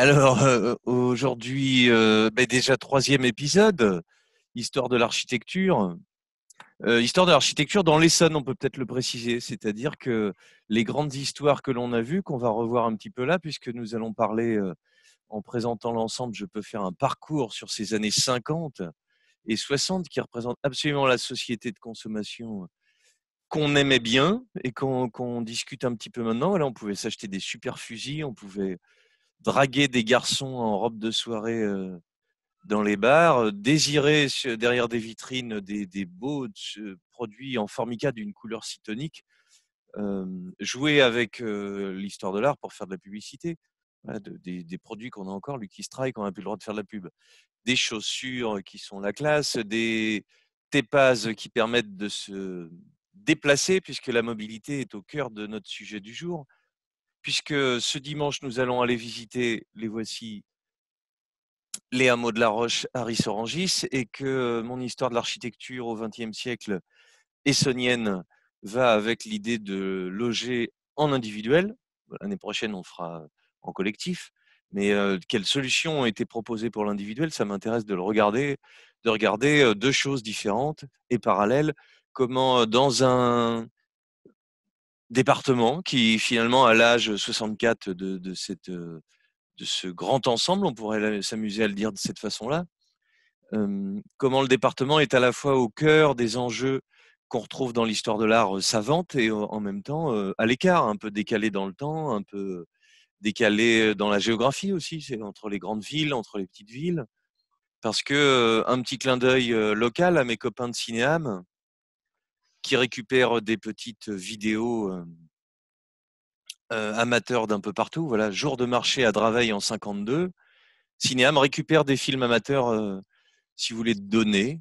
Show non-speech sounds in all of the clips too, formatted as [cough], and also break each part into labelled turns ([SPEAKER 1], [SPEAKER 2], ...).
[SPEAKER 1] Alors euh, aujourd'hui, euh, ben déjà troisième épisode, histoire de l'architecture. Euh, histoire de l'architecture dans l'Essonne, on peut peut-être le préciser, c'est-à-dire que les grandes histoires que l'on a vues, qu'on va revoir un petit peu là, puisque nous allons parler, en présentant l'ensemble, je peux faire un parcours sur ces années 50 et 60 qui représentent absolument la société de consommation qu'on aimait bien et qu'on discute un petit peu maintenant. Là, on pouvait s'acheter des super fusils, on pouvait draguer des garçons en robe de soirée euh, dans les bars, euh, désirer derrière des vitrines des, beaux euh, produits en formica d'une couleur citonique, jouer avec l'histoire de l'art pour faire de la publicité. Hein, des, produits qu'on a encore, Lucky Strike, on n'a plus le droit de faire de la pub. Des chaussures qui sont la classe, des tepazes qui permettent de se déplacer, puisque la mobilité est au cœur de notre sujet du jour puisque ce dimanche, nous allons aller visiter, les voici, les hameaux de la Roche, à Orangis, et que euh, mon histoire de l'architecture au XXe siècle essonienne va avec l'idée de loger en individuel. L'année prochaine, on fera en collectif. Mais euh, quelles solutions ont été proposées pour l'individuel Ça m'intéresse de le regarder, de regarder euh, deux choses différentes et parallèles. Comment, dans un département qui finalement à l'âge 64 de, de, cette, euh, de ce grand ensemble, on pourrait s'amuser à le dire de cette façon-là, comment le département est à la fois au cœur des enjeux qu'on retrouve dans l'histoire de l'art euh, savante et en même temps euh, à l'écart, un peu décalé dans le temps, un peu décalé dans la géographie aussi, c'est entre les grandes villes, entre les petites villes. Parce que un petit clin d'œil local à mes copains de Cinéam, qui récupère des petites vidéos amateurs d'un peu partout. Voilà, jour de marché à Draveil en 52. Cinéam récupère des films amateurs, si vous voulez, donnez.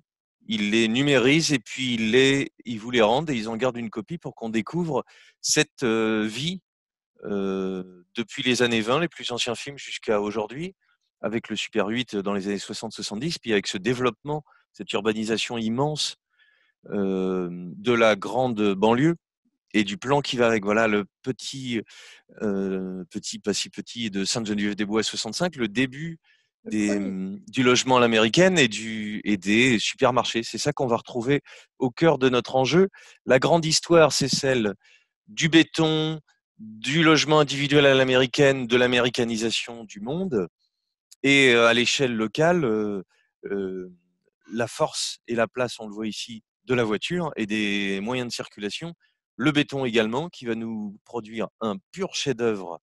[SPEAKER 1] Il les numérise et puis il, les, vous les rendent et ils en gardent une copie pour qu'on découvre cette vie depuis les années 20, les plus anciens films jusqu'à aujourd'hui, avec le Super 8 dans les années 60-70, puis avec ce développement, cette urbanisation immense de la grande banlieue et du plan qui va avec. Voilà le petit, petit, pas si petit, de Sainte-Geneviève-des-Bois 65, le début ah des, du logement à l'américaine et, du, et des supermarchés. C'est ça qu'on va retrouver au cœur de notre enjeu. La grande histoire, c'est celle du béton, du logement individuel à l'américaine, de l'américanisation du monde. Et à l'échelle locale, la force et la place, on le voit ici, de la voiture et des moyens de circulation, le béton également, qui va nous produire un pur chef-d'œuvre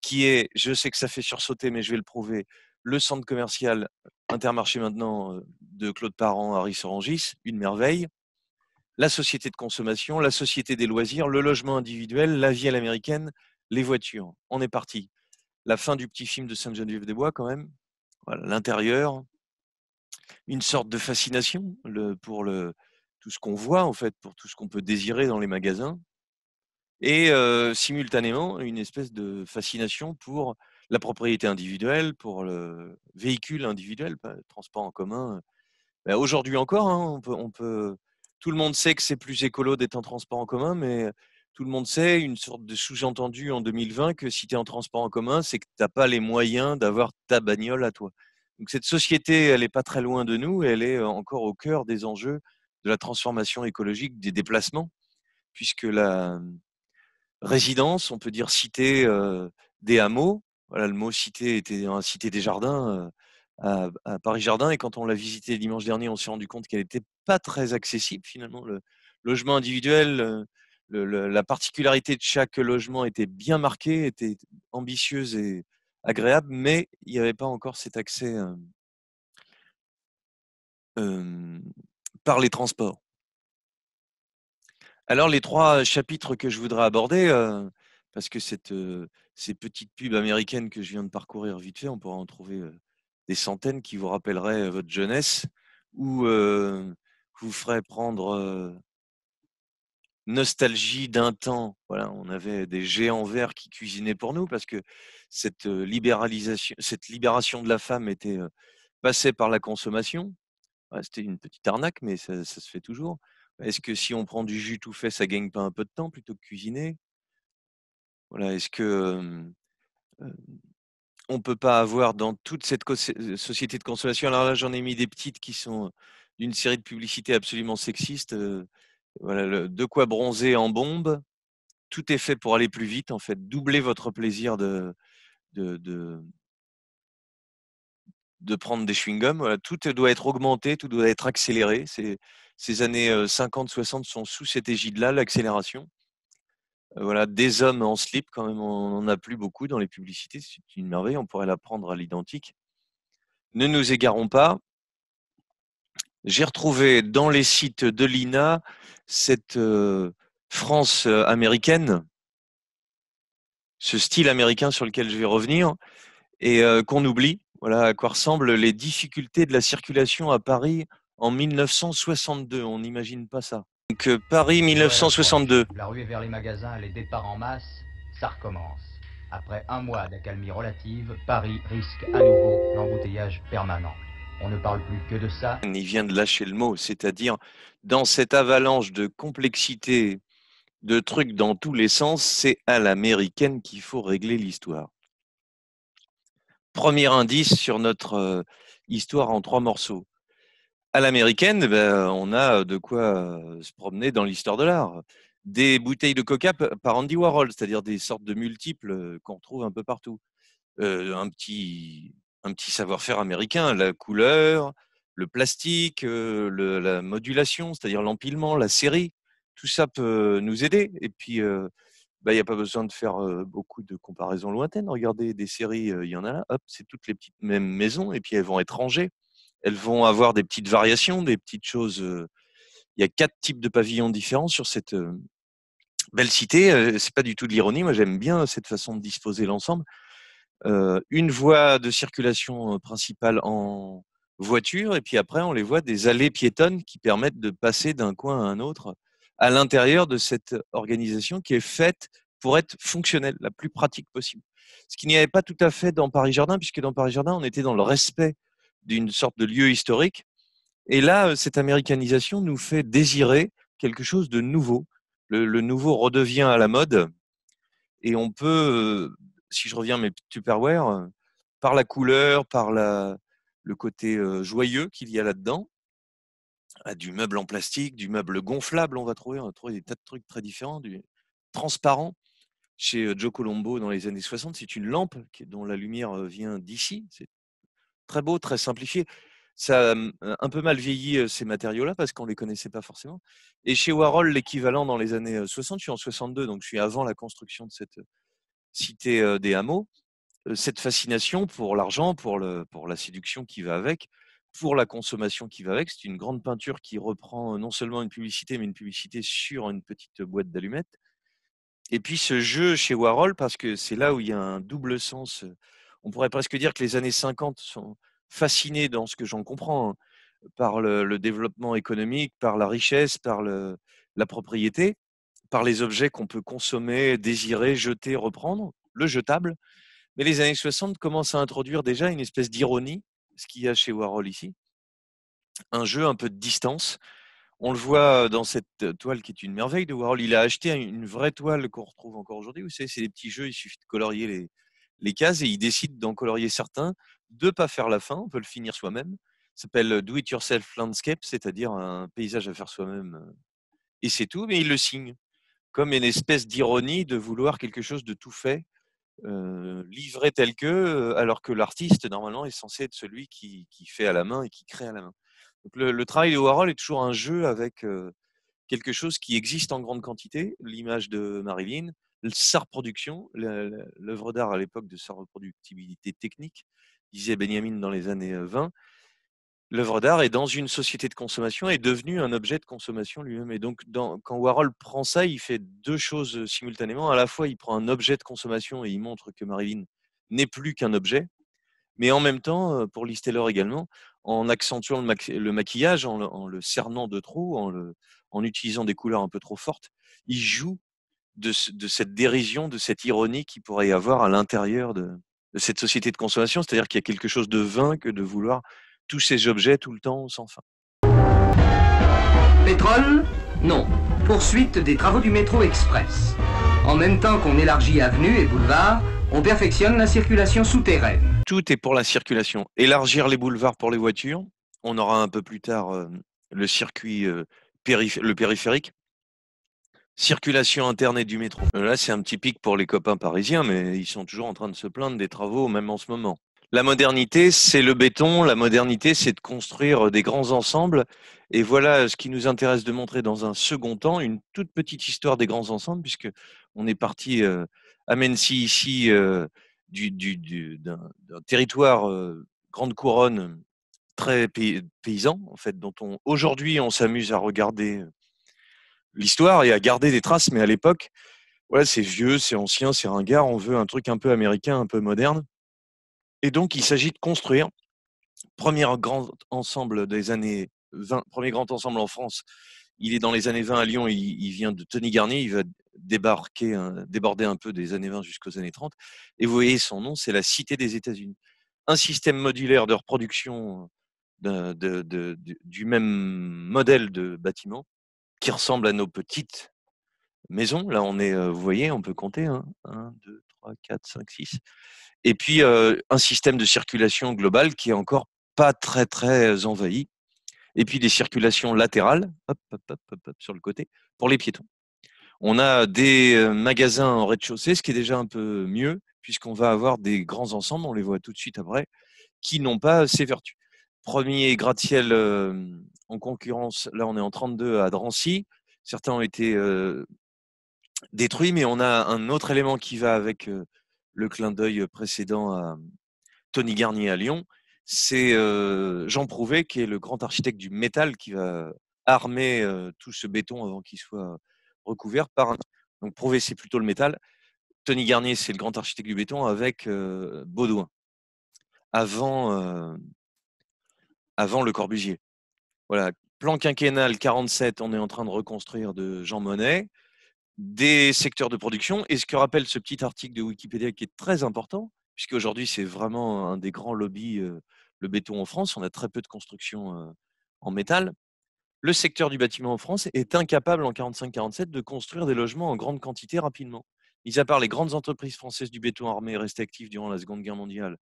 [SPEAKER 1] qui est, je sais que ça fait sursauter, mais je vais le prouver, le centre commercial Intermarché maintenant euh, de Claude Parent à Orangis, une merveille, la société de consommation, la société des loisirs, le logement individuel, la vie à l'américaine, les voitures. On est parti. La fin du petit film de Sainte-Geneviève-des-Bois quand même, l'intérieur, une sorte de fascination pour le, tout ce qu'on voit, en fait, pour tout ce qu'on peut désirer dans les magasins, et simultanément une espèce de fascination pour la propriété individuelle, pour le véhicule individuel, le transport en commun. Bah, aujourd'hui encore, hein, on, peut, on peut, tout le monde sait que c'est plus écolo d'être en transport en commun, mais tout le monde sait, une sorte de sous-entendu en 2020, que si tu es en transport en commun, c'est que tu n'as pas les moyens d'avoir ta bagnole à toi. Donc cette société, elle n'est pas très loin de nous, elle est encore au cœur des enjeux de la transformation écologique des déplacements, puisque la hum, résidence, on peut dire cité euh, des hameaux, voilà, le mot cité était un cité des jardins euh, à, Paris Jardin, et quand on l'a visité dimanche dernier, on s'est rendu compte qu'elle n'était pas très accessible finalement. Le logement individuel, euh, la particularité de chaque logement était bien marquée, était ambitieuse et agréable, mais il n'y avait pas encore cet accès. Hum, par les transports. Alors les trois chapitres que je voudrais aborder, euh, parce que cette, euh, ces petites pubs américaines que je viens de parcourir vite fait, on pourra en trouver euh, des centaines qui vous rappelleraient votre jeunesse ou vous feraient prendre nostalgie d'un temps. Voilà, on avait des géants verts qui cuisinaient pour nous parce que cette libéralisation, cette libération de la femme était passée par la consommation c'était une petite arnaque, mais ça, se fait toujours. Est-ce que si on prend du jus tout fait, ça gagne pas un peu de temps plutôt que cuisiner Voilà, est-ce que ne on peut pas avoir dans toute cette société de consommation Alors là, j'en ai mis des petites qui sont d'une série de publicités absolument sexistes. voilà, de quoi bronzer en bombe. Tout est fait pour aller plus vite, en fait. Doublez votre plaisir de, de prendre des chewing-gums. tout doit être augmenté, tout doit être accéléré. Ces années 50-60 sont sous cette égide-là, l'accélération. Voilà, des hommes en slip, quand même, on n'en a plus beaucoup dans les publicités. C'est une merveille, on pourrait la prendre à l'identique. Ne nous égarons pas. J'ai retrouvé dans les sites de l'INA cette France américaine, ce style américain sur lequel je vais revenir, et qu'on oublie voilà à quoi ressemblent les difficultés de la circulation à Paris en 1962. On n'imagine pas ça. Donc euh, Paris 1962.
[SPEAKER 2] La rue est vers les magasins, les départs en masse, ça recommence. Après un mois d'accalmie relative, Paris risque à nouveau l'embouteillage permanent. On ne parle plus que de ça.
[SPEAKER 1] On vient de lâcher le mot, c'est-à-dire dans cette avalanche de complexité, de trucs dans tous les sens, c'est à l'américaine qu'il faut régler l'histoire premier indice sur notre euh, histoire en trois morceaux. À l'américaine, eh ben, on a de quoi euh, se promener dans l'histoire de l'art. Des bouteilles de coca par Andy Warhol, c'est-à-dire des sortes de multiples euh, qu'on trouve un peu partout. un petit, un petit savoir-faire américain, la couleur, le plastique, la modulation, c'est-à-dire l'empilement, la série, tout ça peut nous aider. Et puis, bah, il n'y a pas besoin de faire beaucoup de comparaisons lointaines. Regardez des séries, il y en a là, c'est toutes les petites mêmes maisons, et puis elles vont être rangées. Elles vont avoir des petites variations, des petites choses. Il y a quatre types de pavillons différents sur cette belle cité. Ce n'est pas du tout de l'ironie. Moi, j'aime bien cette façon de disposer l'ensemble. une voie de circulation principale en voiture, et puis après, on les voit des allées piétonnes qui permettent de passer d'un coin à un autre à l'intérieur de cette organisation qui est faite pour être fonctionnelle, la plus pratique possible. Ce qui n'y avait pas tout à fait dans Paris Jardin, puisque dans Paris Jardin, on était dans le respect d'une sorte de lieu historique. Et là, euh, cette américanisation nous fait désirer quelque chose de nouveau. Le, nouveau redevient à la mode. Et on peut, euh, si je reviens à mes Tupperware, euh, par la couleur, par le côté joyeux qu'il y a là-dedans, bah, du meuble en plastique, du meuble gonflable, on va trouver, des tas de trucs très différents, du transparent. Chez Joe Colombo, dans les années 60, c'est une lampe dont la lumière vient d'ici. C'est très beau, très simplifié. Ça a un peu mal vieilli ces matériaux-là parce qu'on ne les connaissait pas forcément. Et chez Warhol, l'équivalent dans les années 60, je suis en 62, donc je suis avant la construction de cette cité des hameaux. Cette fascination pour l'argent, pour la séduction qui va avec, pour la consommation qui va avec. C'est une grande peinture qui reprend euh, non seulement une publicité, mais une publicité sur une petite boîte d'allumettes. Et puis ce jeu chez Warhol, parce que c'est là où il y a un double sens. Euh, on pourrait presque dire que les années 50 sont fascinées, dans ce que j'en comprends, hein, par le, développement économique, par la richesse, par la propriété, par les objets qu'on peut consommer, désirer, jeter, reprendre, le jetable. Mais les années 60 commencent à introduire déjà une espèce d'ironie ce qu'il y a chez Warhol ici, un jeu un peu de distance. On le voit dans cette toile qui est une merveille de Warhol. Il a acheté une vraie toile qu'on retrouve encore aujourd'hui. Vous savez, c'est des petits jeux, il suffit de colorier les, cases et il décide d'en colorier certains, de ne pas faire la fin, on peut le finir soi-même. Ça s'appelle Do It Yourself Landscape, c'est-à-dire un paysage à faire soi-même et c'est tout, mais il le signe comme une espèce d'ironie de vouloir quelque chose de tout fait euh, livré tel que, euh, alors que l'artiste, normalement, est censé être celui qui, fait à la main et qui crée à la main. Donc, le, travail de Warhol est toujours un jeu avec euh, quelque chose qui existe en grande quantité, l'image de Marilyn, sa reproduction, l'œuvre d'art à l'époque de sa reproductibilité technique, disait Benjamin dans les années 20, l'œuvre d'art est dans une société de consommation est devenu un objet de consommation lui-même. Et donc, quand Warhol prend ça, il fait deux choses euh, simultanément. À la fois, il prend un objet de consommation et il montre que Marilyn n'est plus qu'un objet. Mais en même temps, euh, pour Liz également, en accentuant le, maquillage, en le, cernant de trop, en, utilisant des couleurs un peu trop fortes, il joue de, cette dérision, de cette ironie qu'il pourrait y avoir à l'intérieur de, de cette société de consommation. C'est-à-dire qu'il y a quelque chose de vain que de vouloir tous ces objets tout le temps sans fin.
[SPEAKER 2] Pétrole Non. Poursuite des travaux du métro express. En même temps qu'on élargit avenue et boulevard on perfectionne la circulation souterraine. Tout
[SPEAKER 1] est pour la circulation. Élargir les boulevards pour les voitures. On aura un peu plus tard euh, le circuit, euh, le périphérique. Circulation interne du métro. Euh, là, c'est un petit pic pour les copains parisiens, mais ils sont toujours en train de se plaindre des travaux, même en ce moment. La modernité, c'est le béton, la modernité, c'est de construire euh, des grands ensembles. Et voilà euh, ce qui nous intéresse de montrer dans un second temps, une toute petite histoire des grands ensembles, puisque on est parti euh, à Mency ici d'un, territoire grande couronne très paysan, en fait, dont aujourd'hui on s'amuse à regarder l'histoire et à garder des traces, mais à l'époque, voilà, c'est vieux, c'est ancien, c'est ringard, on veut un truc un peu américain, un peu moderne. Et donc, il s'agit de construire, premier grand ensemble des années 20, premier grand ensemble en France, il est dans les années 20 à Lyon, il, vient de Tony Garnier, il va débarquer, déborder un peu des années 20 jusqu'aux années 30. Et vous voyez son nom, c'est la Cité des États-Unis. Un système modulaire de reproduction de, du même modèle de bâtiment qui ressemble à nos petites maisons. Là, on est, euh, vous voyez, on peut compter 1, 2, 4, 5, 6. Et puis, un système de circulation globale qui est encore pas très, très envahi. Et puis, des circulations latérales, sur le côté, pour les piétons. On a des magasins en rez-de-chaussée, ce qui est déjà un peu mieux, puisqu'on va avoir des grands ensembles, on les voit tout de suite après, qui n'ont pas ces vertus. Premier gratte-ciel en concurrence, là on est en 32 à Drancy. Certains ont été détruit, mais on a un autre élément qui va avec euh, le clin d'œil euh, précédent à hum, Tony Garnier à Lyon. C'est euh, Jean Prouvé, qui est le grand architecte du métal, qui va armer tout ce béton avant qu'il soit recouvert par Donc Prouvé, c'est plutôt le métal. Tony Garnier, c'est le grand architecte du béton avec Baudouin, avant, avant Le Corbusier. Voilà, plan quinquennal 47, on est en train de reconstruire de Jean Monnet des secteurs de production. Et ce que rappelle ce petit article de Wikipédia qui est très important, puisque aujourd'hui c'est vraiment un des grands lobbies, euh, le béton en France, on a très peu de construction euh, en métal. Le secteur du bâtiment en France est incapable en 45-47 de construire des logements en grande quantité rapidement. Mis à part les grandes entreprises françaises du béton armé restées actives durant la Seconde Guerre mondiale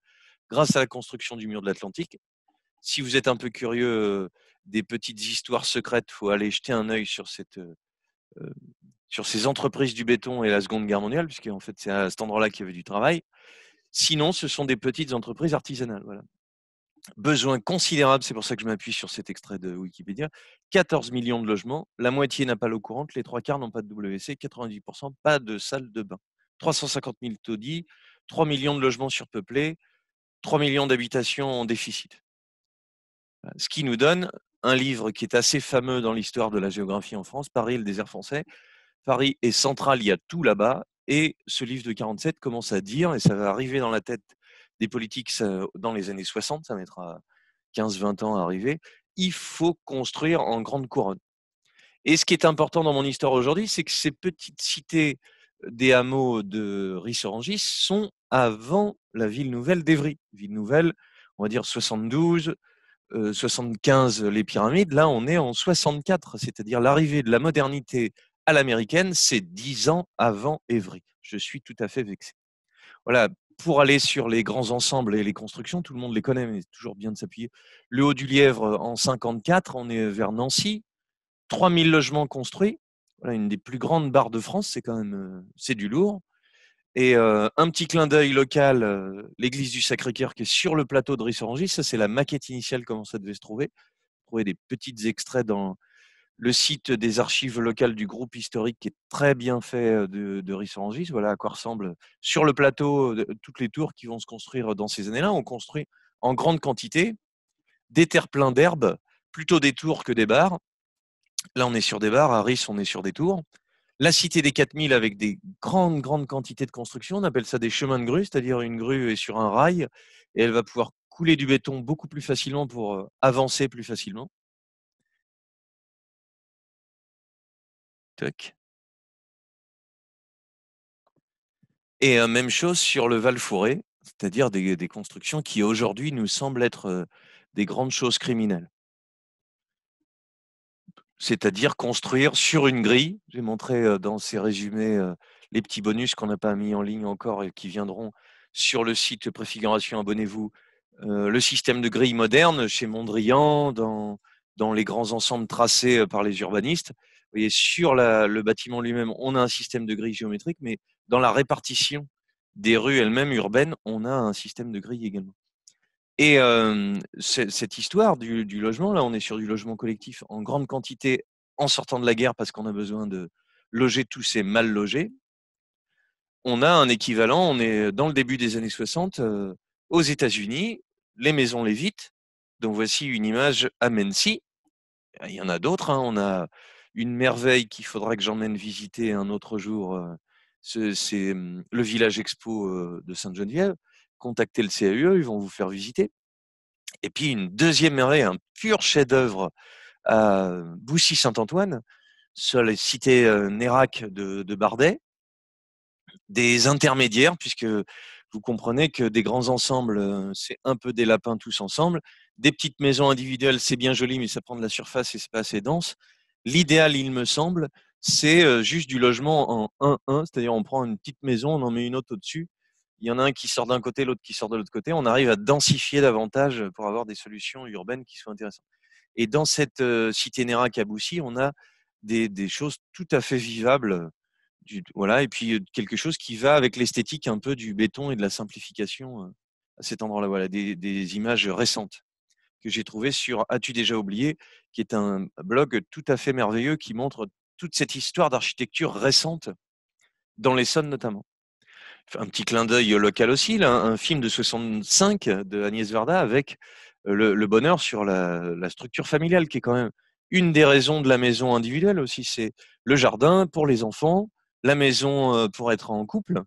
[SPEAKER 1] grâce à la construction du mur de l'Atlantique, si vous êtes un peu curieux euh, des petites histoires secrètes, il faut aller jeter un œil sur cette, sur ces entreprises du béton et la Seconde Guerre mondiale, puisque en fait c'est à cet endroit-là qu'il y avait du travail. Sinon, ce sont des petites entreprises artisanales. Voilà. Besoin considérable, c'est pour ça que je m'appuie sur cet extrait de Wikipédia. 14 millions de logements, la moitié n'a pas l'eau courante, les trois quarts n'ont pas de WC, 90%, pas de salle de bain. 350 000 taudis, 3 millions de logements surpeuplés, 3 millions d'habitations en déficit. Ce qui nous donne un livre qui est assez fameux dans l'histoire de la géographie en France, Paris, le désert français, Paris est central, il y a tout là-bas. Et ce livre de 47 commence à dire, et ça va arriver dans la tête des politiques dans les années 60, ça mettra 15-20 ans à arriver, il faut construire en grande couronne. Et ce qui est important dans mon histoire aujourd'hui, c'est que ces petites cités des hameaux de Rissorangis sont avant la ville nouvelle d'Evry. Ville nouvelle, on va dire 72, 75 euh, les pyramides. Là, on est en 64, c'est-à-dire l'arrivée de la modernité à l'américaine, c'est dix ans avant Évry. Je suis tout à fait vexé. Voilà, pour aller sur les grands ensembles et les constructions, tout le monde les connaît, mais c'est toujours bien de s'appuyer. Le Haut du Lièvre euh, en 54, on est vers Nancy, 3000 logements construits. Voilà, une des plus grandes barres de France, c'est quand même euh, c'est du lourd. Et euh, un petit clin d'œil local, l'église du Sacré-Cœur qui est sur le plateau de Rissorangis, ça c'est la maquette initiale, comment ça devait se trouver. Vous trouvez des petits extraits dans, le site des archives locales du groupe historique qui est très bien fait de, de Voilà à quoi ressemble sur le plateau toutes les tours qui vont se construire dans ces années-là. On construit en grande quantité des terres pleins d'herbes, plutôt des tours que des bars. Là, on est sur des bars. À Riss, on est sur des tours. La cité des 4000 avec des grandes, grandes quantités de construction. On appelle ça des chemins de grue, c'est-à-dire une grue est sur un rail et elle va pouvoir couler du béton beaucoup plus facilement pour avancer plus facilement. Et même chose sur le Val Fouré, c'est-à-dire des, constructions qui aujourd'hui nous semblent être des grandes choses criminelles. C'est-à-dire construire sur une grille. J'ai montré dans ces résumés les petits bonus qu'on n'a pas mis en ligne encore et qui viendront sur le site Préfiguration, abonnez-vous. le système de grille moderne chez Mondrian, dans les grands ensembles tracés par les urbanistes, voyez, sur le bâtiment lui-même, on a un système de grille géométrique, mais dans la répartition des rues elles-mêmes urbaines, on a un système de grille également. Et cette histoire du, logement, là, on est sur du logement collectif en grande quantité en sortant de la guerre parce qu'on a besoin de loger tous ces mal logés. On a un équivalent, on est dans le début des années 60 euh, aux États-Unis, les maisons lévites. Donc voici une image à Mency. Il y en a d'autres. Hein, on a une merveille qu'il faudra que j'emmène visiter un autre jour. Euh, c'est mmh, le village expo euh, de Sainte-Geneviève. Contactez le CAE, ils vont vous faire visiter. Et puis une deuxième merveille, un pur chef-d'œuvre à Boussy-Saint-Antoine, sur cité euh, Nérac de, Bardet. Des intermédiaires, puisque vous comprenez que des grands ensembles, c'est un peu des lapins tous ensemble. Des petites maisons individuelles, c'est bien joli, mais ça prend de la surface et c'est pas assez dense. L'idéal, il me semble, c'est euh, juste du logement en 1-1, c'est-à-dire on prend une petite maison, on en met une autre au-dessus. Il y en a un qui sort d'un côté, l'autre qui sort de l'autre côté. On arrive à densifier davantage pour avoir des solutions urbaines qui soient intéressantes. Et dans cette euh, cité Nera on a des, choses tout à fait vivables. voilà, et puis euh, quelque chose qui va avec l'esthétique un peu du béton et de la simplification à cet endroit-là. Voilà, des images récentes que j'ai trouvé sur As-tu déjà oublié, qui est un blog tout à fait merveilleux qui montre toute cette histoire d'architecture récente, dans l'Essonne notamment. Un petit clin d'œil local aussi, un film de 1965 de Agnès Varda avec euh, le, bonheur sur la, structure familiale, qui est quand même une des raisons de la maison individuelle aussi. C'est le jardin pour les enfants, la maison euh, pour être en couple,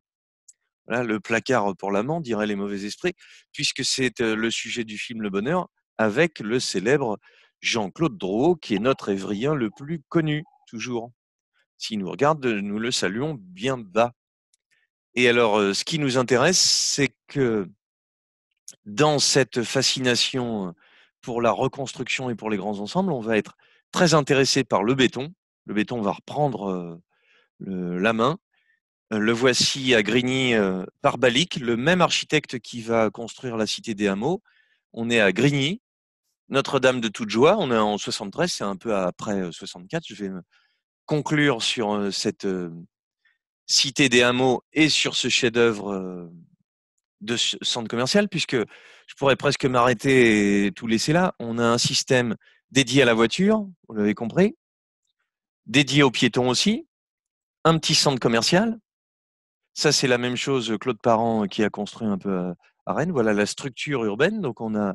[SPEAKER 1] le placard pour l'amant, dirait les mauvais esprits, puisque c'est euh, le sujet du film Le Bonheur avec le célèbre Jean-Claude Drouot, qui est notre évrien le plus connu, toujours. S'il nous regarde, nous le saluons bien bas. Et alors, euh, ce qui nous intéresse, c'est que dans cette fascination pour la reconstruction et pour les grands ensembles, on va être très intéressé par le béton. Le béton va reprendre euh, la main. Euh, le voici à Grigny par le même architecte qui va construire la cité des hameaux. On est à Grigny, notre-Dame de toute joie, on est en 73, c'est un peu après 64. Euh, je vais conclure sur euh, cette euh, cité des hameaux et sur ce chef-d'œuvre de centre commercial, puisque je pourrais presque m'arrêter et tout laisser là. On a un système dédié à la voiture, vous l'avez compris, dédié aux piétons aussi, un petit centre commercial. Ça, c'est la même chose, Claude Parent qui a construit un peu à Rennes. Voilà la structure urbaine. Donc, on a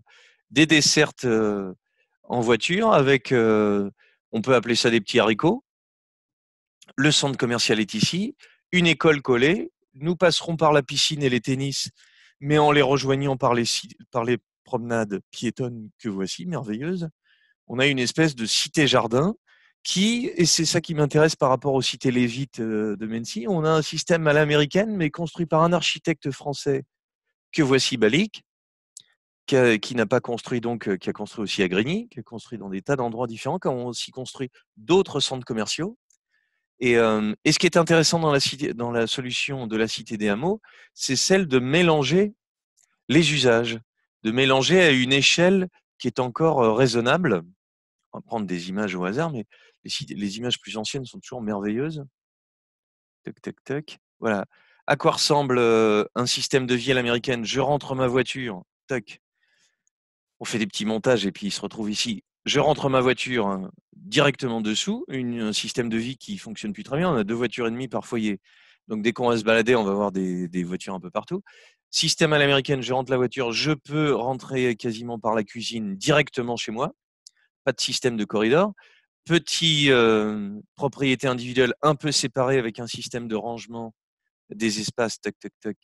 [SPEAKER 1] des dessertes euh, en voiture avec, euh, on peut appeler ça des petits haricots. Le centre commercial est ici, une école collée. Nous passerons par la piscine et les tennis, mais en les rejoignant par les, par les promenades piétonnes que voici, merveilleuses, on a une espèce de cité-jardin qui, et c'est ça qui m'intéresse par rapport aux cités lévites euh, de Mency, on a un système à l'américaine, mais construit par un architecte français que voici Balik, qui, a, n'a pas construit donc, qui a construit aussi à Grigny, qui a construit dans des tas d'endroits différents, qui a aussi construit d'autres centres commerciaux. Et, ce qui est intéressant dans la, solution de la cité des hameaux, c'est celle de mélanger les usages, de mélanger à une échelle qui est encore raisonnable. On va prendre des images au hasard, mais les, images plus anciennes sont toujours merveilleuses. Tac, tac, tac. Voilà. À quoi ressemble un système de vie américaine Je rentre ma voiture, tac, on fait des petits montages et puis il se retrouve ici. Je rentre ma voiture hein, directement dessous, un système de vie qui fonctionne plus très bien. On a deux voitures et demie par foyer. Donc dès qu'on va se balader, on va voir des, voitures un peu partout. Système à l'américaine, je rentre la voiture, je peux rentrer quasiment par la cuisine directement chez moi. Pas de système de corridor. Petit euh, propriété individuelle un peu séparée avec un système de rangement des espaces, Tac, tac, tac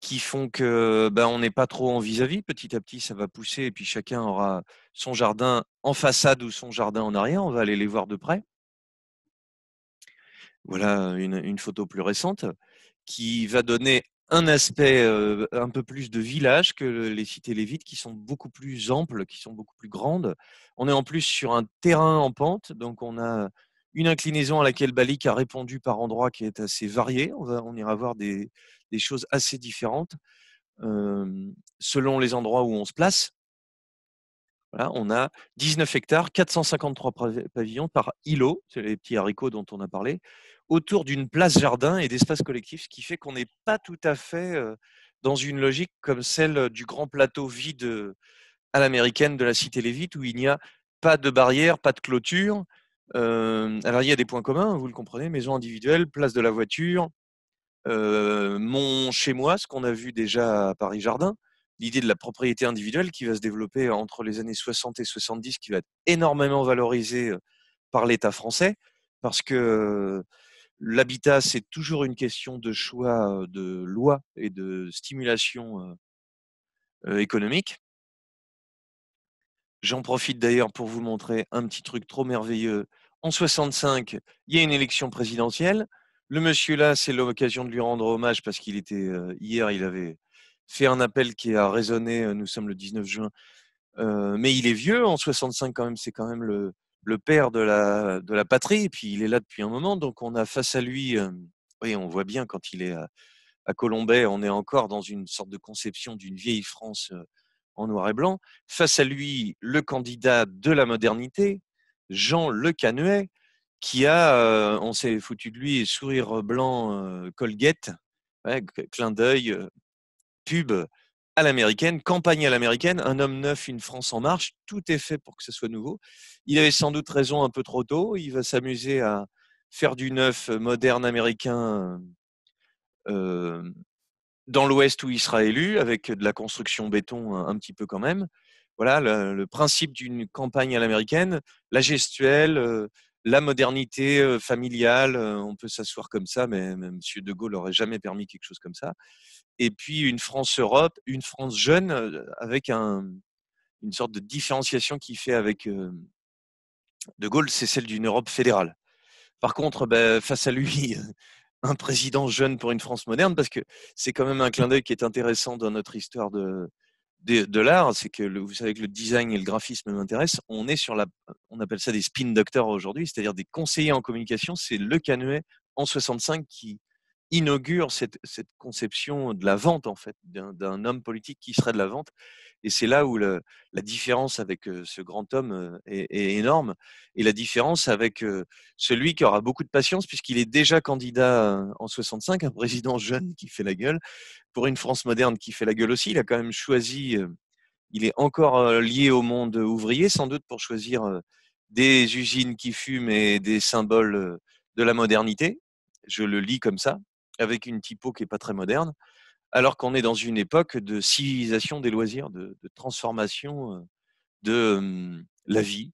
[SPEAKER 1] qui font que bah, on n'est pas trop en vis-à-vis. Petit à petit, ça va pousser et puis chacun aura son jardin en façade ou son jardin en arrière. On va aller les voir de près. Voilà une, photo plus récente qui va donner un aspect euh, un peu plus de village que les cités lévites qui sont beaucoup plus amples, qui sont beaucoup plus grandes. On est en plus sur un terrain en pente, donc on a une inclinaison à laquelle Balik a répondu par endroits qui est assez variée. On, ira voir des, choses assez différentes selon les endroits où on se place. on a 19 hectares, 453 pavillons par îlot, c'est les petits haricots dont on a parlé, autour d'une place jardin et d'espaces collectifs, ce qui fait qu'on n'est pas tout à fait dans une logique comme celle du grand plateau vide à l'américaine de la cité Lévite, où il n'y a pas de barrière, pas de clôture, alors, il y a des points communs, vous le comprenez, maison individuelle, place de la voiture, mon chez-moi, ce qu'on a vu déjà à Paris Jardin, l'idée de la propriété individuelle qui va se développer entre les années 60 et 70, qui va être énormément valorisée par l'État français, parce que l'habitat, c'est toujours une question de choix, de loi et de stimulation économique. J'en profite d'ailleurs pour vous montrer un petit truc trop merveilleux en 65, il y a une élection présidentielle. Le monsieur là, c'est l'occasion de lui rendre hommage parce qu'il était euh, hier, il avait fait un appel qui a résonné. Euh, nous sommes le 19 juin, euh, mais il est vieux en 65 quand même. C'est quand même le, père de la patrie. Et puis il est là depuis un moment, donc on a face à lui. oui, on voit bien quand il est à, à, on est encore dans une sorte de conception d'une vieille France en noir et blanc. Face à lui, le candidat de la modernité, Jean Le Canuet, qui a, euh, on s'est foutu de lui, sourire blanc euh, Colgate, clin d'œil, euh, pub à l'américaine, campagne à l'américaine, un homme neuf, une France en marche, tout est fait pour que ce soit nouveau. Il avait sans doute raison un peu trop tôt, il va s'amuser à faire du neuf moderne américain dans l'Ouest où il sera élu, avec de la construction béton un petit peu quand même voilà le, principe d'une campagne à l'américaine, la gestuelle, euh, la modernité euh, familiale. Euh, on peut s'asseoir comme ça, mais, M. De Gaulle n'aurait jamais permis quelque chose comme ça. Et puis une France-Europe, une France jeune, avec une sorte de différenciation qui fait avec De Gaulle, c'est celle d'une Europe fédérale. Par contre, ben, face à lui, [laughs] un président jeune pour une France moderne, parce que c'est quand même un clin d'œil qui est intéressant dans notre histoire de, de, de l'art, c'est que vous savez que le design et le graphisme m'intéressent. On est sur la, on appelle ça des spin doctors aujourd'hui, c'est-à-dire des conseillers en communication. C'est Le Canuet en 65 qui inaugure cette, conception de la vente, en fait, d'un homme politique qui serait de la vente. Et c'est là où la différence avec ce grand homme est, est, énorme, et la différence avec celui qui aura beaucoup de patience, puisqu'il est déjà candidat en 65, un président jeune qui fait la gueule, pour une France moderne qui fait la gueule aussi. Il a quand même choisi, il est encore lié au monde ouvrier, sans doute pour choisir des usines qui fument et des symboles de la modernité. Je le lis comme ça avec une typo qui n'est pas très moderne, alors qu'on est dans une époque de civilisation des loisirs, de, transformation euh, de hum, la vie,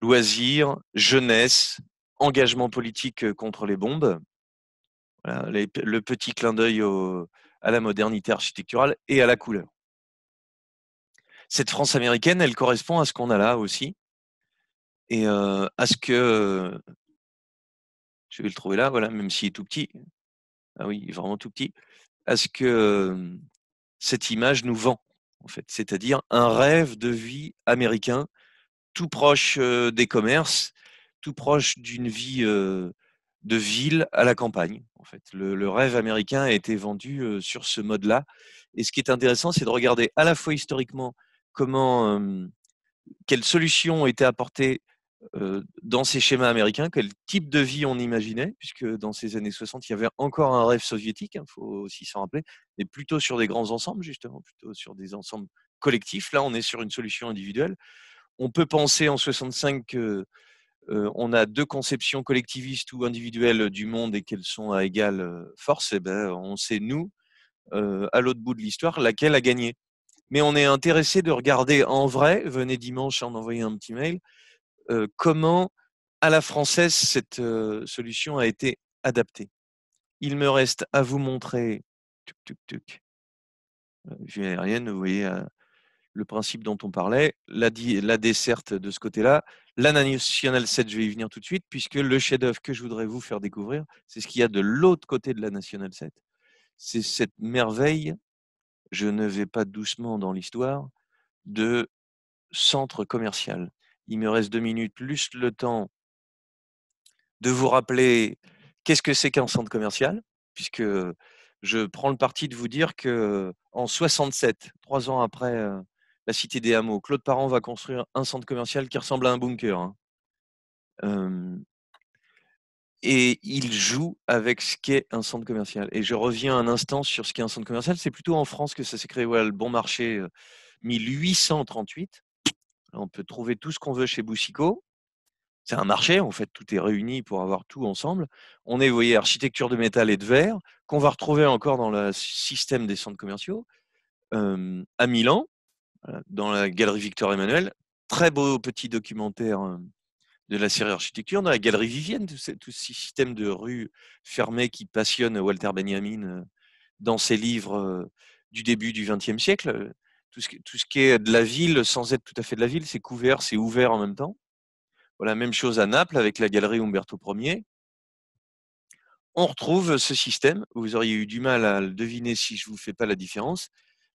[SPEAKER 1] loisirs, jeunesse, engagement politique euh, contre les bombes. Voilà, le petit clin d'œil à la modernité architecturale et à la couleur. Cette France américaine, elle correspond à ce qu'on a là aussi, et euh, à ce que, je vais le trouver là, voilà, même s'il est tout petit, ah oui, vraiment tout petit, à ce que cette image nous vend, en fait, c'est-à-dire un rêve de vie américain, tout proche des commerces, tout proche d'une vie de ville à la campagne. En fait, le, rêve américain a été vendu sur ce mode-là. Et ce qui est intéressant, c'est de regarder à la fois historiquement comment, quelles solutions ont été apportées dans ces schémas américains, quel type de vie on imaginait, puisque dans ces années 60, il y avait encore un rêve soviétique, il hein, faut aussi s'en rappeler, mais plutôt sur des grands ensembles, justement, plutôt sur des ensembles collectifs. Là, on est sur une solution individuelle. On peut penser en 65 qu'on a deux conceptions collectivistes ou individuelles du monde et qu'elles sont à égale force, et eh ben, on sait, nous, à l'autre bout de l'histoire, laquelle a gagné. Mais on est intéressé de regarder en vrai, venez dimanche en envoyer un petit mail, comment à la française cette solution a été adaptée. Il me reste à vous montrer, Je vous voyez le principe dont on parlait, la, desserte de ce côté-là, la National 7, je vais y venir tout de suite, puisque le chef-d'œuvre que je voudrais vous faire découvrir, c'est ce qu'il y a de l'autre côté de la National 7. C'est cette merveille, je ne vais pas doucement dans l'histoire, de centre commercial. Il me reste deux minutes, juste le temps de vous rappeler qu'est-ce que c'est qu'un centre commercial, puisque je prends le parti de vous dire que en 67, trois ans après la Cité des Hameaux, Claude Parent va construire un centre commercial qui ressemble à un bunker. Hein. et il joue avec ce qu'est un centre commercial. Et je reviens un instant sur ce qu'est un centre commercial. C'est plutôt en France que ça s'est créé. le bon marché, 1838. On peut trouver tout ce qu'on veut chez Boussico. C'est un marché, en fait, tout est réuni pour avoir tout ensemble. On est, vous voyez, architecture de métal et de verre, qu'on va retrouver encore dans le système des centres commerciaux. à Milan, dans la galerie Victor Emmanuel, très beau petit documentaire euh, de la série architecture, dans la galerie Vivienne, tout ce système de rues fermées qui passionne Walter Benjamin euh, dans ses livres euh, du début du XXe siècle tout ce, qui, est de la ville, sans être tout à fait de la ville, c'est couvert, c'est ouvert en même temps. Voilà, même chose à Naples avec la galerie Umberto Ier. On retrouve ce système, vous auriez eu du mal à le deviner si je ne vous fais pas la différence,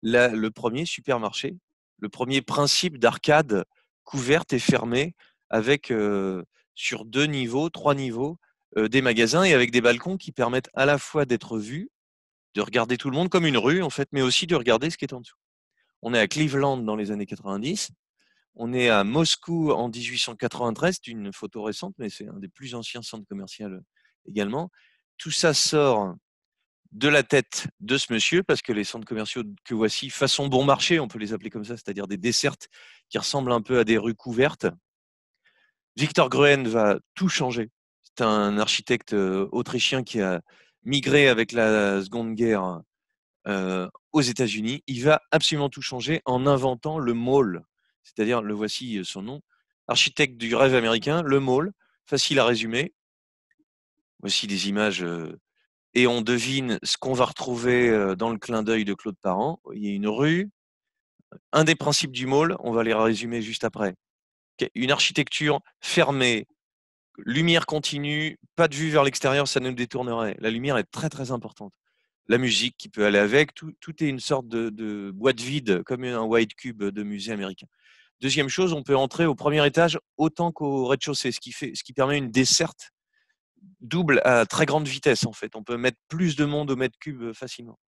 [SPEAKER 1] le premier supermarché, le premier principe d'arcade couverte et fermée avec euh, sur deux niveaux, trois niveaux, euh, des magasins et avec des balcons qui permettent à la fois d'être vus, de regarder tout le monde comme une rue en fait, mais aussi de regarder ce qui est en dessous. On est à Cleveland dans les années 90. On est à Moscou en 1893. C'est une photo récente, mais c'est un des plus anciens centres commerciaux euh, également. Tout ça sort de la tête de ce monsieur, parce que les centres commerciaux que voici, façon bon marché, on peut les appeler comme ça, c'est-à-dire des dessertes qui ressemblent un peu à des rues couvertes. Victor Groen va tout changer. C'est un architecte euh, autrichien qui a migré avec la Seconde Guerre euh, aux États-Unis, il va absolument tout changer en inventant le mall, c'est-à-dire, le voici euh, son nom, architecte du rêve américain, le mall, facile à résumer. Voici des images euh, et on devine ce qu'on va retrouver euh, dans le clin d'œil de Claude Parent. Il y a une rue, un des principes du mall, on va les résumer juste après. Une architecture fermée, lumière continue, pas de vue vers l'extérieur, ça nous détournerait. La lumière est très très importante la musique qui peut aller avec. Tout, est une sorte de, boîte vide, comme un white cube de musée américain. Deuxième chose, on peut entrer au premier étage autant qu'au rez-de-chaussée, ce qui, ce qui permet une desserte double à très grande vitesse en fait. On peut mettre plus de monde au mètre cube euh, facilement.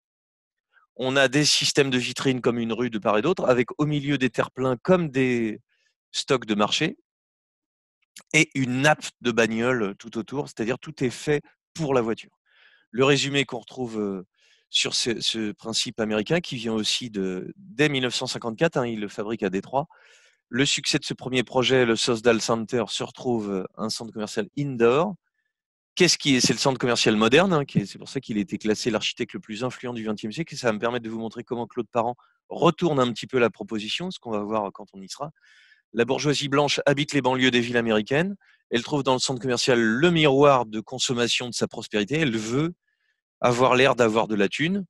[SPEAKER 1] On a des systèmes de vitrines comme une rue de part et d'autre, avec au milieu des terre-pleins comme des stocks de marché et une nappe de bagnole euh, tout autour, c'est-à-dire tout est fait pour la voiture le résumé qu'on retrouve euh, sur ce, principe américain qui vient aussi de dès 1954, hein, il le fabrique à Détroit. Le succès de ce premier projet, le Sosdal Center, se retrouve euh, un centre commercial indoor. Qu'est-ce qui c'est le centre commercial moderne, hein, c'est pour ça qu'il a été classé l'architecte le plus influent du XXe siècle. Et ça va me permettre de vous montrer comment Claude Parent retourne un petit peu la proposition, ce qu'on va voir quand on y sera. La bourgeoisie blanche habite les banlieues des villes américaines. Elle trouve dans le centre commercial le miroir de consommation de sa prospérité. Elle veut avoir l'air d'avoir de la thune.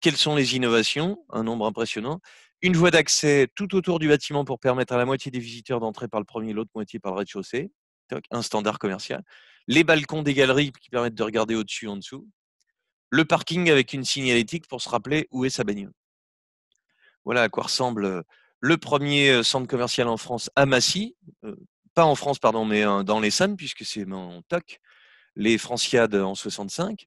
[SPEAKER 1] Quelles sont les innovations Un nombre impressionnant. Une voie d'accès tout autour du bâtiment pour permettre à la moitié des visiteurs d'entrer par le premier, et l'autre moitié par le rez-de-chaussée. Un standard commercial. Les balcons des galeries qui permettent de regarder au-dessus, en dessous. Le parking avec une signalétique pour se rappeler où est sa bagnole. Voilà à quoi ressemble euh, le premier euh, centre commercial en France à Massy. Euh, pas en France, pardon, mais dans les l'Essonne, puisque c'est mon toc. Les Franciades en 65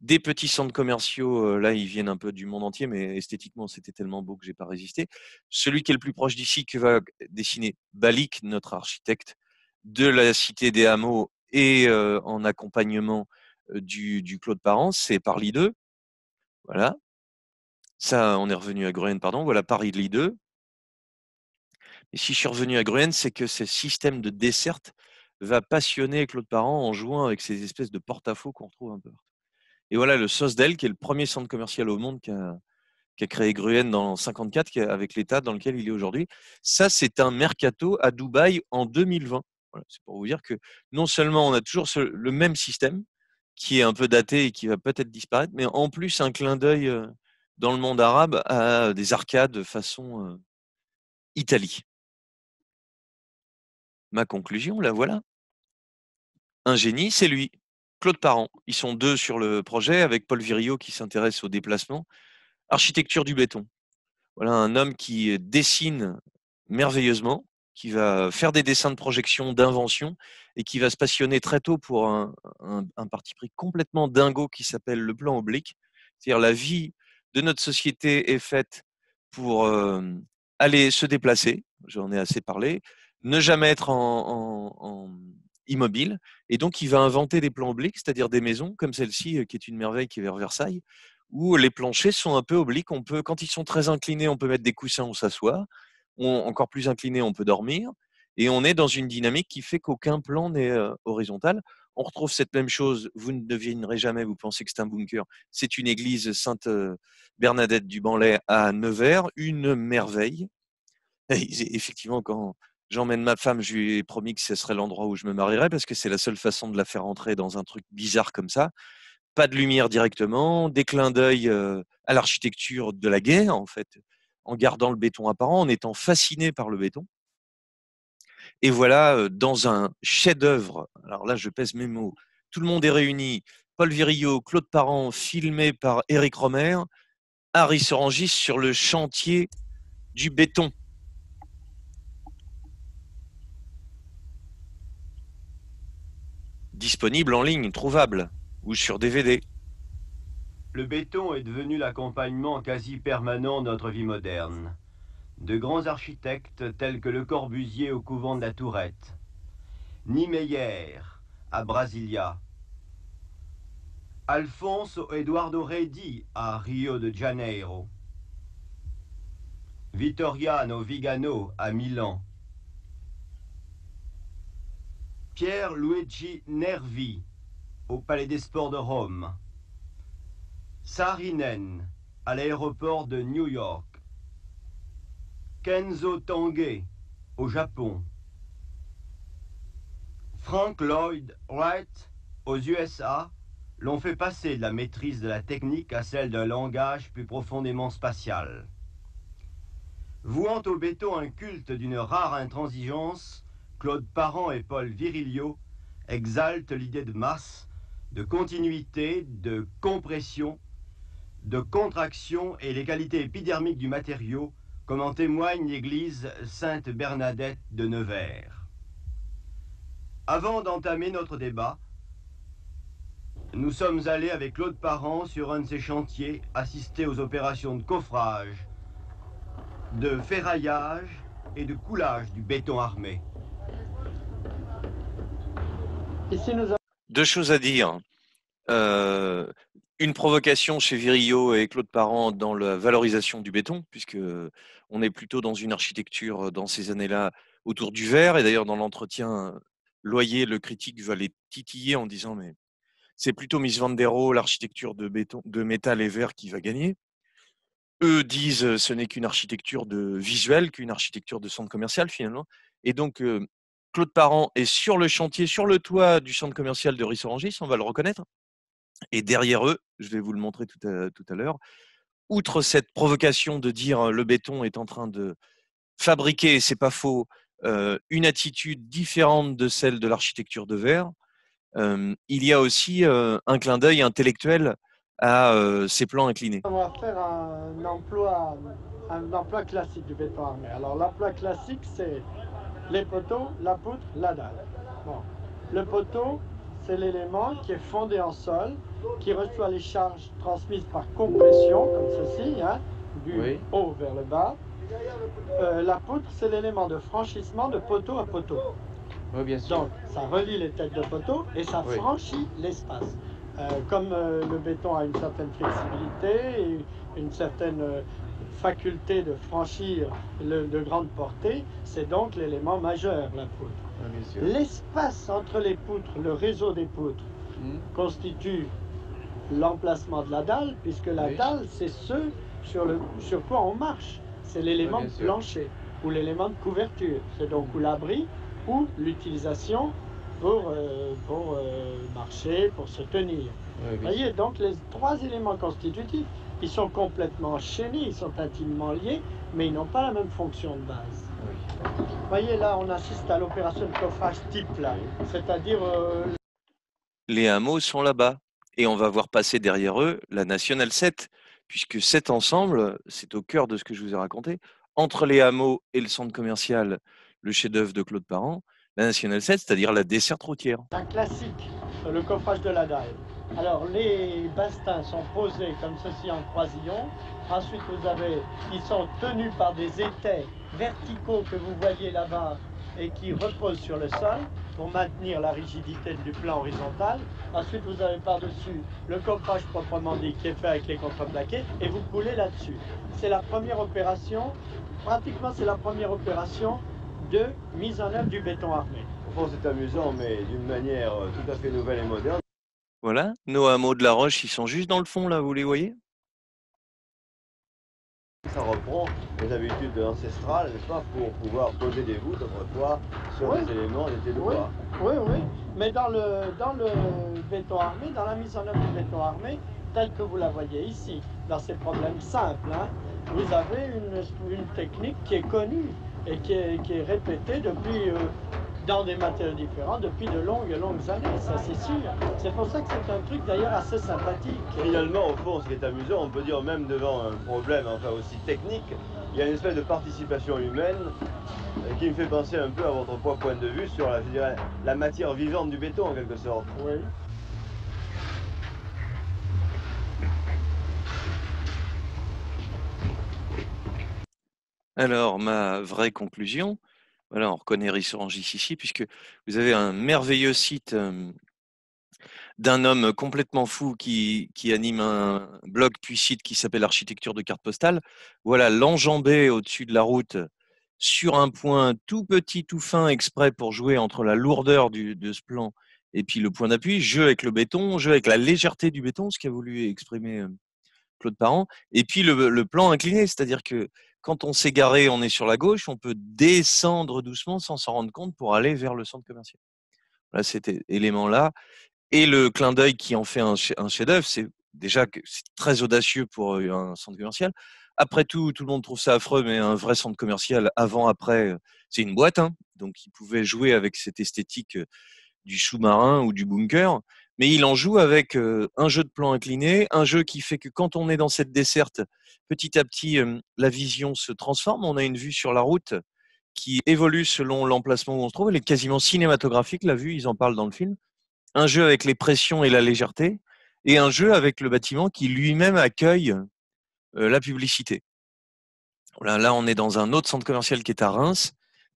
[SPEAKER 1] des petits centres commerciaux, euh, là ils viennent un peu du monde entier, mais esthétiquement c'était tellement beau que je n'ai pas résisté. Celui qui est le plus proche d'ici, que va dessiner Balik, notre architecte de la Cité des Hameaux et euh, en accompagnement euh, du, Claude Parent, c'est Paris 2. Voilà. Ça, on est revenu à Groen, pardon. Voilà Paris 2. Et si je suis revenu à Groen, c'est que ce système de desserte va passionner Claude Parent en jouant avec ces espèces de porte-à-faux qu'on retrouve un peu et voilà, le Sosdel, qui est le premier centre commercial au monde qui a, créé Gruen dans 54, avec l'état dans lequel il est aujourd'hui. Ça, c'est un mercato à Dubaï en 2020. c'est pour vous dire que non seulement on a toujours le même système, qui est un peu daté et qui va peut-être disparaître, mais en plus un clin d'œil euh, dans le monde arabe à des arcades façon euh, Italie. Ma conclusion, la voilà. Un génie, c'est lui. Claude Parent. Ils sont deux sur le projet, avec Paul viriot qui s'intéresse au déplacement. Architecture du béton. Voilà un homme qui dessine merveilleusement, qui va faire des dessins de projection, d'invention, et qui va se passionner très tôt pour un, parti pris complètement dingo qui s'appelle le plan oblique. C'est-à-dire la vie de notre société est faite pour euh, aller se déplacer, j'en ai assez parlé, ne jamais être en immobile. Et donc, il va inventer des plans obliques, c'est-à-dire des maisons, comme celle-ci, euh, qui est une merveille, qui est vers Versailles, où les planchers sont un peu obliques. On peut, quand ils sont très inclinés, on peut mettre des coussins, on s'assoit. Encore plus inclinés, on peut dormir. Et on est dans une dynamique qui fait qu'aucun plan n'est euh, horizontal. On retrouve cette même chose, vous ne devinerez jamais, vous pensez que c'est un bunker. C'est une église Sainte euh, Bernadette du Banlay à Nevers, une merveille. effectivement, quand J'emmène ma femme, je lui ai promis que ce serait l'endroit où je me marierais parce que c'est la seule façon de la faire entrer dans un truc bizarre comme ça. Pas de lumière directement, des clins d'œil à l'architecture de la guerre en fait, en gardant le béton apparent, en étant fasciné par le béton. Et voilà, dans un chef-d'œuvre, alors là je pèse mes mots, tout le monde est réuni, Paul Virilio, Claude Parent, filmé par Eric Romer, Harry se sur le chantier du béton. disponible en ligne, trouvable, ou sur
[SPEAKER 2] DVD. Le béton est devenu l'accompagnement quasi permanent de notre vie moderne. De grands architectes tels que Le Corbusier au couvent de la Tourette, Niemeyer à Brasilia, Alfonso Eduardo Redi à Rio de Janeiro, Vittoriano Vigano à Milan, Pierre Luigi Nervi au Palais des Sports de Rome. Sarinen à l'aéroport de New York. Kenzo Tange au Japon. Frank Lloyd Wright aux USA l'ont fait passer de la maîtrise de la technique à celle d'un langage plus profondément spatial. Vouant au béton un culte d'une rare intransigeance, Claude Parent et Paul Virilio exaltent l'idée de masse, de continuité, de compression, de contraction et les qualités épidermiques du matériau, comme en témoigne l'église Sainte Bernadette de Nevers. Avant d'entamer notre débat, nous sommes allés avec Claude Parent sur un de ses chantiers, assister aux opérations de coffrage, de ferraillage et de coulage du béton armé.
[SPEAKER 1] Deux choses à dire. Euh, une provocation chez Virilio et Claude Parent dans la valorisation du béton, puisque euh, on est plutôt dans une architecture euh, dans ces années-là autour du verre. Et d'ailleurs, dans l'entretien, Loyer, le critique, va les titiller en disant mais c'est plutôt Miss Van l'architecture de béton, de métal et verre qui va gagner. Eux disent ce n'est qu'une architecture de visuel qu'une architecture de centre commercial finalement. Et donc, Claude Parent est sur le chantier, sur le toit du centre commercial de Rissorangis, on va le reconnaître. Et derrière eux, je vais vous le montrer tout à, tout à l'heure, outre cette provocation de dire euh, le béton est en train de fabriquer, c'est pas faux, euh, une attitude différente de celle de l'architecture de verre, euh, il y a aussi un clin d'œil intellectuel à ces plans inclinés.
[SPEAKER 3] On va faire emploi, un emploi classique du béton armé. Alors l'emploi classique, c'est les poteaux, la poutre, la dalle. Bon. Le poteau, c'est l'élément qui est fondé en sol, qui reçoit les charges transmises par compression, comme ceci, hein, du haut vers le bas. Euh, la poutre, c'est l'élément de franchissement de poteau à poteau. Oui, bien sûr. Donc, ça relie les têtes de poteau et ça franchit l'espace. Euh, comme euh, le béton a une certaine flexibilité, et une certaine faculté de franchir le, de grande portée, c'est donc l'élément majeur, la poutre. L'espace entre les poutres, le réseau des poutres, hmm. constitue l'emplacement de la dalle, puisque la dalle, c'est ce sur, le, sur quoi on marche. C'est l'élément de plancher ou l'élément de couverture. C'est donc ou hmm. l'abri ou l'utilisation pour, euh, pour euh, marcher, pour se tenir. Vous voyez, donc les trois éléments constitutifs ils sont complètement enchaînés, ils sont intimement liés, mais ils n'ont pas la même fonction de base. Vous voyez, là, on assiste à l'opération de coffrage type, là. C'est-à-dire. Euh,
[SPEAKER 1] les hameaux sont là-bas. Et on va voir passer derrière eux la National 7, puisque cet ensemble, c'est au cœur de ce que je vous ai raconté, entre les hameaux et le centre commercial, le chef-d'œuvre de Claude Parent, la National 7, c'est-à-dire la desserte routière.
[SPEAKER 3] Un classique, le coffrage de la dalle. Alors les bastins sont posés comme ceci en croisillon. Ensuite vous avez, ils sont tenus par des étais verticaux que vous voyez là-bas et qui reposent sur le sol pour maintenir la rigidité du plan horizontal. Ensuite, vous avez par-dessus le coffrage proprement dit qui est fait avec les contreplaqués et vous coulez là-dessus. C'est la première opération,
[SPEAKER 2] pratiquement c'est la première opération de mise en œuvre du béton armé. Au fond, c'est amusant, mais d'une manière euh, tout à fait nouvelle et moderne.
[SPEAKER 1] Voilà, nos hameaux de la Roche, ils sont juste dans le fond, là, vous les voyez
[SPEAKER 2] Ça reprend les habitudes ancestrales, n'est-ce pas, pour pouvoir poser des voûtes autrefois sur les éléments des de Oui,
[SPEAKER 3] oui, mais dans le, dans béton armé, dans la mise en œuvre du béton armé, tel que vous la voyez ici, dans ces problèmes simples, hein, vous avez une, technique qui est connue et qui est, répétée depuis euh, dans des matériaux différents depuis de longues, longues années, ça c'est sûr. C'est pour ça que c'est un truc d'ailleurs assez sympathique.
[SPEAKER 2] Finalement, au fond, ce qui est amusant, on peut dire même devant un problème, enfin aussi technique, il y a une espèce de participation humaine qui me fait penser un peu à votre point de vue sur la, matière vivante du béton en quelque sorte. Oui.
[SPEAKER 1] Alors, ma vraie conclusion, voilà, on reconnaît Rissorangis ici, puisque vous avez un merveilleux site d'un homme complètement fou qui, anime un blog puis site qui s'appelle Architecture de carte postale. Voilà, l'enjambé au-dessus de la route sur un point tout petit, tout fin, exprès pour jouer entre la lourdeur de ce plan et puis le point d'appui, jeu avec le béton, jeu avec la légèreté du béton, ce qu'a voulu exprimer Claude Parent, et puis le plan incliné, c'est-à-dire que quand on s'est garé, on est sur la gauche, on peut descendre doucement sans s'en rendre compte pour aller vers le centre commercial. Voilà cet élément-là. Et le clin d'œil qui en fait un, chef-d'œuvre, c'est déjà très audacieux pour euh, un centre commercial. Après tout, tout le monde trouve ça affreux, mais un vrai centre commercial, avant, après, euh, c'est une boîte. Hein. donc, il pouvait jouer avec cette esthétique euh, du sous-marin ou du bunker mais il en joue avec un jeu de plan incliné, un jeu qui fait que quand on est dans cette desserte, petit à petit, la vision se transforme. On a une vue sur la route qui évolue selon l'emplacement où on se trouve. Elle est quasiment cinématographique, la vue, ils en parlent dans le film. Un jeu avec les pressions et la légèreté, et un jeu avec le bâtiment qui lui-même accueille la publicité. Là, on est dans un autre centre commercial qui est à Reims,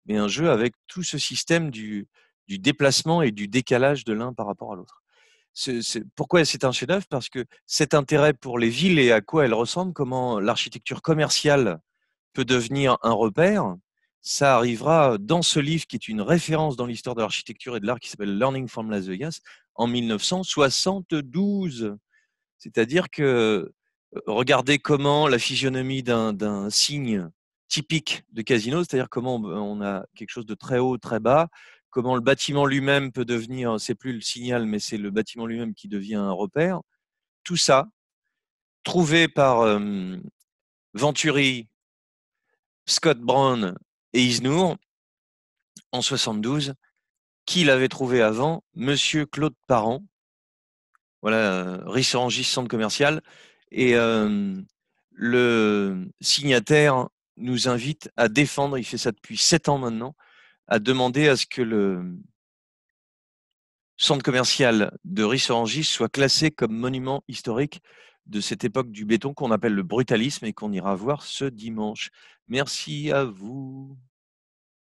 [SPEAKER 1] mais un jeu avec tout ce système du, du déplacement et du décalage de l'un par rapport à l'autre c'est, pourquoi c'est un chef-d'œuvre Parce que cet intérêt pour les villes et à quoi elles ressemblent, comment l'architecture commerciale peut devenir un repère, ça arrivera dans ce livre qui est une référence dans l'histoire de l'architecture et de l'art qui s'appelle Learning from Las Vegas en 1972. C'est-à-dire que euh, regardez comment la physionomie d'un signe typique de casino, c'est-à-dire comment on a quelque chose de très haut, très bas, comment le bâtiment lui-même peut devenir, c'est plus le signal, mais c'est le bâtiment lui-même qui devient un repère. Tout ça, trouvé par euh, Venturi, Scott Brown et Isnour en 72, qui l'avait trouvé avant Monsieur Claude Parent, voilà, euh, Rissorangis Centre Commercial, et euh, le signataire nous invite à défendre, il fait ça depuis sept ans maintenant, a demandé à ce que le centre commercial de Risse-Orangis soit classé comme monument historique de cette époque du béton qu'on appelle le brutalisme et qu'on ira voir ce dimanche. Merci à vous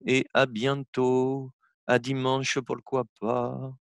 [SPEAKER 1] et à bientôt. À dimanche, pourquoi pas.